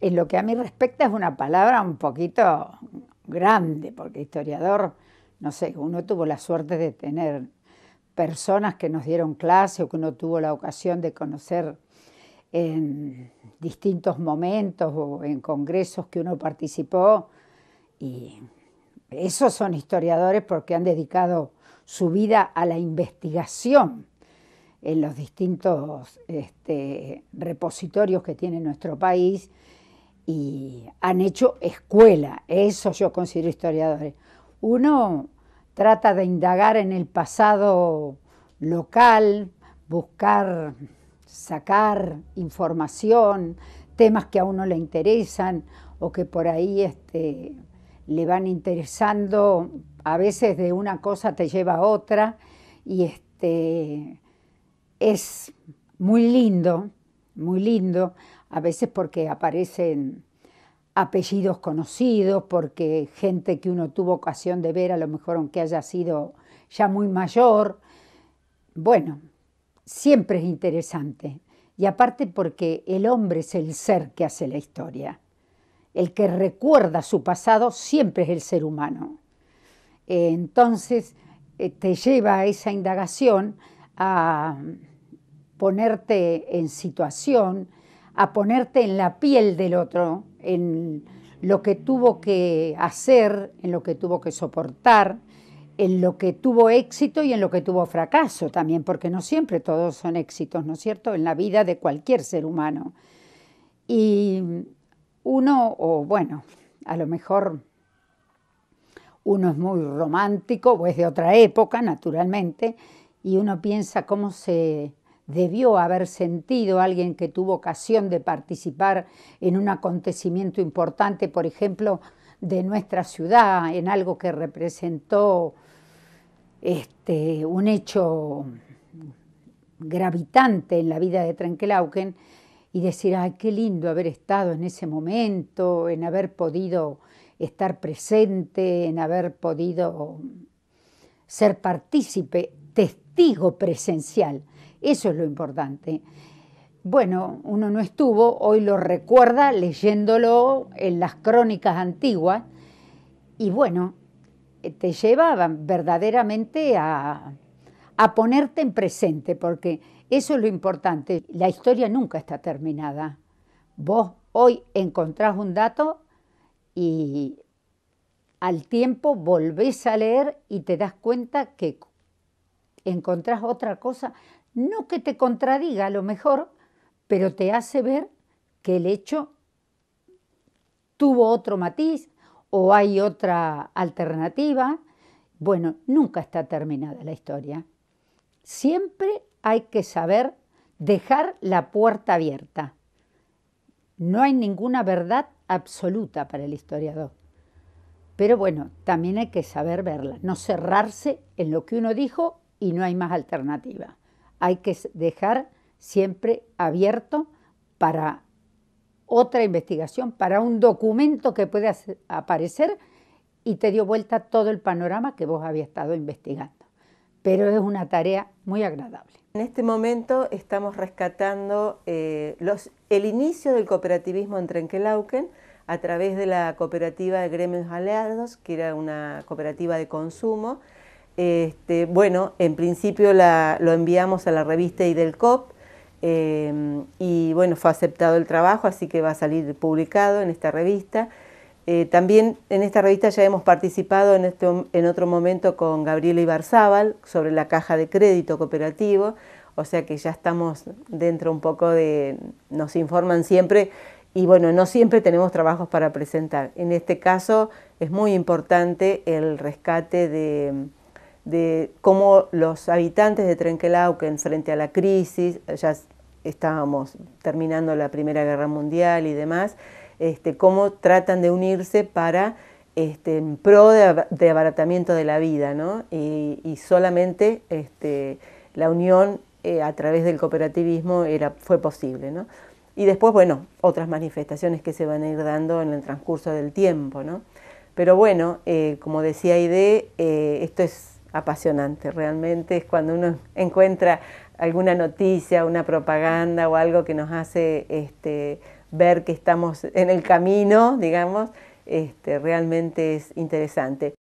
En lo que a mí respecta es una palabra un poquito grande, porque historiador, no sé, uno tuvo la suerte de tener personas que nos dieron clase o que uno tuvo la ocasión de conocer en distintos momentos o en congresos que uno participó. Y esos son historiadores porque han dedicado su vida a la investigación en los distintos este, repositorios que tiene nuestro país y han hecho escuela, eso yo considero historiadores. Uno trata de indagar en el pasado local, buscar, sacar información, temas que a uno le interesan o que por ahí este, le van interesando, a veces de una cosa te lleva a otra y este, es muy lindo muy lindo, a veces porque aparecen apellidos conocidos, porque gente que uno tuvo ocasión de ver, a lo mejor aunque haya sido ya muy mayor. Bueno, siempre es interesante. Y aparte porque el hombre es el ser que hace la historia. El que recuerda su pasado siempre es el ser humano. Entonces eh, te lleva a esa indagación a ponerte en situación, a ponerte en la piel del otro, en lo que tuvo que hacer, en lo que tuvo que soportar, en lo que tuvo éxito y en lo que tuvo fracaso también, porque no siempre todos son éxitos, ¿no es cierto?, en la vida de cualquier ser humano. Y uno, o bueno, a lo mejor uno es muy romántico o es de otra época, naturalmente, y uno piensa cómo se debió haber sentido alguien que tuvo ocasión de participar en un acontecimiento importante, por ejemplo, de nuestra ciudad, en algo que representó este, un hecho gravitante en la vida de Trenkelauken y decir, ay, qué lindo haber estado en ese momento, en haber podido estar presente, en haber podido ser partícipe testigo presencial. Eso es lo importante. Bueno, uno no estuvo, hoy lo recuerda leyéndolo en las crónicas antiguas y bueno, te lleva verdaderamente a, a ponerte en presente, porque eso es lo importante. La historia nunca está terminada. Vos hoy encontrás un dato y al tiempo volvés a leer y te das cuenta que encontrás otra cosa, no que te contradiga a lo mejor, pero te hace ver que el hecho tuvo otro matiz o hay otra alternativa. Bueno, nunca está terminada la historia. Siempre hay que saber dejar la puerta abierta. No hay ninguna verdad absoluta para el historiador. Pero bueno, también hay que saber verla, no cerrarse en lo que uno dijo y no hay más alternativa. Hay que dejar siempre abierto para otra investigación, para un documento que pueda aparecer y te dio vuelta todo el panorama que vos habías estado investigando. Pero es una tarea muy agradable. En este momento estamos rescatando eh, el inicio del cooperativismo en Trenquelauken a través de la cooperativa de gremios Aleados, que era una cooperativa de consumo, este, bueno, en principio lo enviamos a la revista Idelcop em, y bueno, fue aceptado el trabajo, así que va a salir publicado en esta revista. Eh, también en esta revista ya hemos participado en, este, en otro momento con Gabriela Ibarzábal sobre la caja de crédito cooperativo, o sea que ya estamos dentro un poco de, nos informan siempre y bueno, no siempre tenemos trabajos para presentar. En este caso es muy importante el rescate de de cómo los habitantes de en frente a la crisis, ya estábamos terminando la Primera Guerra Mundial y demás, este, cómo tratan de unirse para este, en pro de, abaratamiento de la vida, ¿no? y, solamente este, la unión eh, a través del cooperativismo era, fue posible, Y después, bueno, otras manifestaciones que se van a ir dando en el transcurso del tiempo, ¿no? Pero bueno, eh, como decía Aide, eh, esto es apasionante, realmente es cuando uno encuentra alguna noticia, una propaganda o algo que nos hace este, ver que estamos en el camino, digamos, este, realmente es interesante.